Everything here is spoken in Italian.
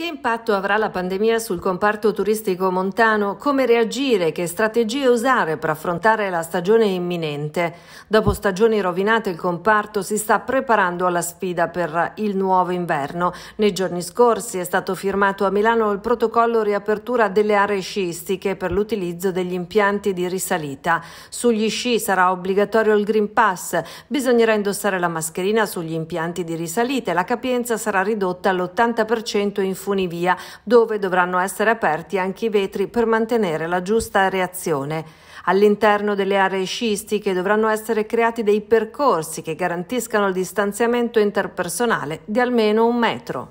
Che impatto avrà la pandemia sul comparto turistico montano? Come reagire? Che strategie usare per affrontare la stagione imminente? Dopo stagioni rovinate il comparto si sta preparando alla sfida per il nuovo inverno. Nei giorni scorsi è stato firmato a Milano il protocollo riapertura delle aree sciistiche per l'utilizzo degli impianti di risalita. Sugli sci sarà obbligatorio il Green Pass, bisognerà indossare la mascherina sugli impianti di risalita e la capienza sarà ridotta all'80% in funzione funivia, dove dovranno essere aperti anche i vetri per mantenere la giusta reazione. All'interno delle aree sciistiche dovranno essere creati dei percorsi che garantiscano il distanziamento interpersonale di almeno un metro.